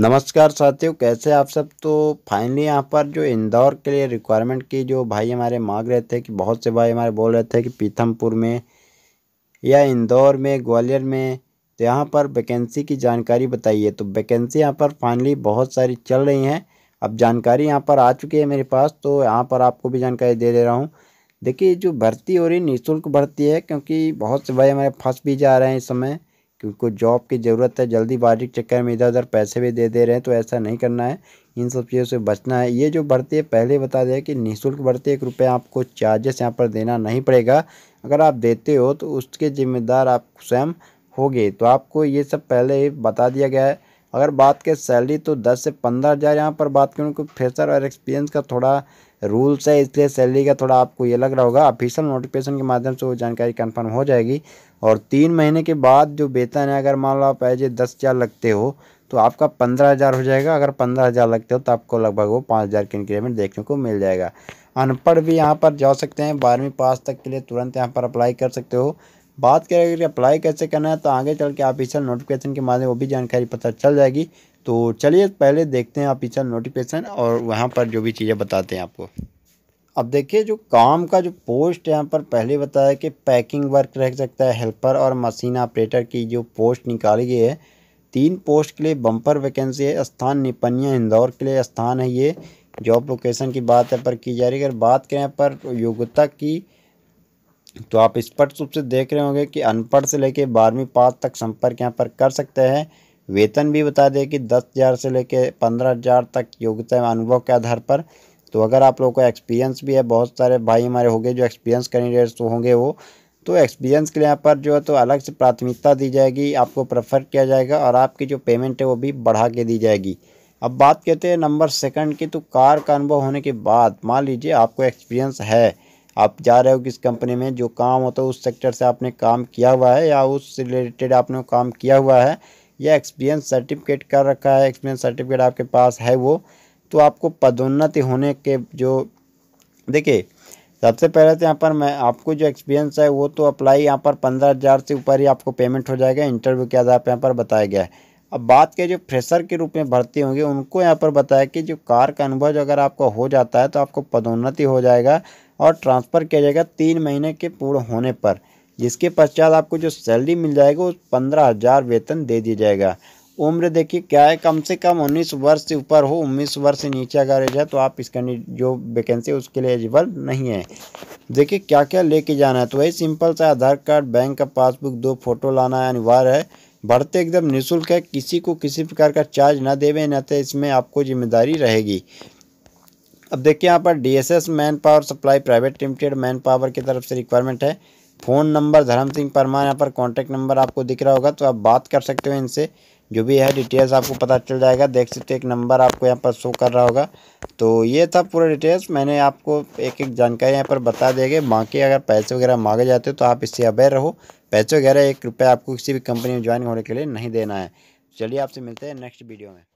नमस्कार साथियों कैसे आप सब तो फाइनली यहाँ पर जो इंदौर के लिए रिक्वायरमेंट की जो भाई हमारे मांग रहे थे कि बहुत से भाई हमारे बोल रहे थे कि पीथमपुर में या इंदौर में ग्वालियर में तो यहाँ पर वैकेंसी की जानकारी बताइए तो वैकेंसी यहाँ पर फाइनली बहुत सारी चल रही हैं अब जानकारी यहाँ पर आ चुकी है मेरे पास तो यहाँ पर आपको भी जानकारी दे दे रहा हूँ देखिए जो भर्ती हो रही निःशुल्क भर्ती है क्योंकि बहुत से भाई हमारे फंस भी जा रहे हैं इस समय क्योंकि जॉब की ज़रूरत है बाजी के चक्कर में इधर उधर पैसे भी दे दे रहे हैं तो ऐसा नहीं करना है इन सब चीज़ों से बचना है ये जो भर्ती है पहले बता दें कि निःशुल्क भर्ती एक रुपये आपको चार्जेस यहाँ पर देना नहीं पड़ेगा अगर आप देते हो तो उसके जिम्मेदार आप स्वयं हो तो आपको ये सब पहले ही बता दिया गया है अगर बात करें सैलरी तो दस से पंद्रह हज़ार यहाँ पर बात करूँ कि फ्रेशर और एक्सपीरियंस का थोड़ा रूल्स है इसलिए सैलरी का थोड़ा आपको ये लग रहा होगा ऑफिशियल नोटिफिकेशन के माध्यम से वो जानकारी कंफर्म हो जाएगी और तीन महीने के बाद जो वेतन है अगर मान लो आप एज ए दस हज़ार लगते हो तो आपका पंद्रह हज़ार हो जाएगा अगर पंद्रह हज़ार लगते हो तो आपको लगभग वो पाँच हज़ार के इंक्रीमेंट देखने को मिल जाएगा अनपढ़ भी यहाँ पर जा सकते हैं बारहवीं पास तक के लिए तुरंत यहाँ पर अप्लाई कर सकते हो बात करें अप्लाई कैसे करना है तो आगे चल के ऑफिशियल नोटिफिकेशन के माध्यम वो भी जानकारी पता चल जाएगी तो चलिए पहले देखते हैं ऑफिशियल नोटिफिकेशन और वहाँ पर जो भी चीज़ें बताते हैं आपको अब देखिए जो काम का जो पोस्ट है यहाँ पर पहले बताया कि पैकिंग वर्क रह सकता है हेल्पर और मशीन ऑपरेटर की जो पोस्ट निकाली गई है तीन पोस्ट के लिए बम्पर वैकेंसी है स्थान निपनिया इंदौर के लिए स्थान है ये जॉब लोकेशन की बात यहाँ पर की जा रही है अगर बात करें यहाँ पर योग्यता की तो आप स्पष्ट रूप से देख रहे होंगे कि अनपढ़ से लेकर बारहवीं पास तक संपर्क यहाँ पर कर सकते हैं वेतन भी बता दें कि दस हज़ार से लेकर पंद्रह हज़ार तक योग्यता अनुभव के आधार पर तो अगर आप लोगों को एक्सपीरियंस भी है बहुत सारे भाई हमारे होंगे जो एक्सपीरियंस कैंडिडेट्स तो होंगे वो तो एक्सपीरियंस के लिए यहाँ पर जो है तो अलग से प्राथमिकता दी जाएगी आपको प्रेफर किया जाएगा और आपकी जो पेमेंट है वो भी बढ़ा के दी जाएगी अब बात कहते हैं नंबर सेकंड की तो कार का अनुभव होने के बाद मान लीजिए आपको एक्सपीरियंस है आप जा रहे हो किस कंपनी में जो काम होता है उस सेक्टर से आपने काम किया हुआ है या उस रिलेटेड आपने काम किया हुआ है या एक्सपीरियंस सर्टिफिकेट कर रखा है एक्सपीरियंस सर्टिफिकेट आपके पास है वो तो आपको पदोन्नति होने के जो देखिए सबसे पहले तो यहाँ पर मैं आपको जो एक्सपीरियंस है वो तो अप्लाई यहाँ पर पंद्रह हज़ार से ऊपर ही आपको पेमेंट हो जाएगा इंटरव्यू के आधार पर यहाँ पर बताया गया है अब बात के जो फ्रेशर के रूप में भर्ती होंगे उनको यहाँ पर बताया कि जो कार का अनुभव अगर आपका हो जाता है तो आपको पदोन्नति हो जाएगा और ट्रांसफ़र किया जाएगा तीन महीने के पूर्ण होने पर जिसके पश्चात आपको जो सैलरी मिल जाएगी वो पंद्रह हज़ार वेतन दे दिया जाएगा उम्र देखिए क्या है कम से कम उन्नीस वर्ष से ऊपर हो उन्नीस वर्ष से नीचे अगर रह जाए तो आप इस जो वैकेंसी उसके लिए एलिजिबल नहीं है देखिए क्या क्या लेके जाना है तो वही सिंपल सा आधार कार्ड बैंक का पासबुक दो फोटो लाना अनिवार्य है भरते एकदम निःशुल्क है किसी को किसी प्रकार का चार्ज ना देवे न तो इसमें आपको जिम्मेदारी रहेगी अब देखिए यहाँ पर DSS man power supply private limited man power की तरफ से रिक्वायरमेंट है फ़ोन नंबर धर्म सिंह परमार यहाँ पर कॉन्टैक्ट नंबर आपको दिख रहा होगा तो आप बात कर सकते हो इनसे जो भी है डिटेल्स आपको पता चल जाएगा देख सकते हो एक नंबर आपको यहाँ पर शो कर रहा होगा तो ये था पूरा डिटेल्स मैंने आपको एक एक जानकारी यहाँ पर बता देंगे बाकी अगर पैसे वगैरह मांगे जाते हो तो आप इससे अवेयर रहो पैसे वगैरह एक रुपये आपको किसी भी कंपनी में ज्वाइन होने के लिए नहीं देना है चलिए आपसे मिलते हैं नेक्स्ट वीडियो में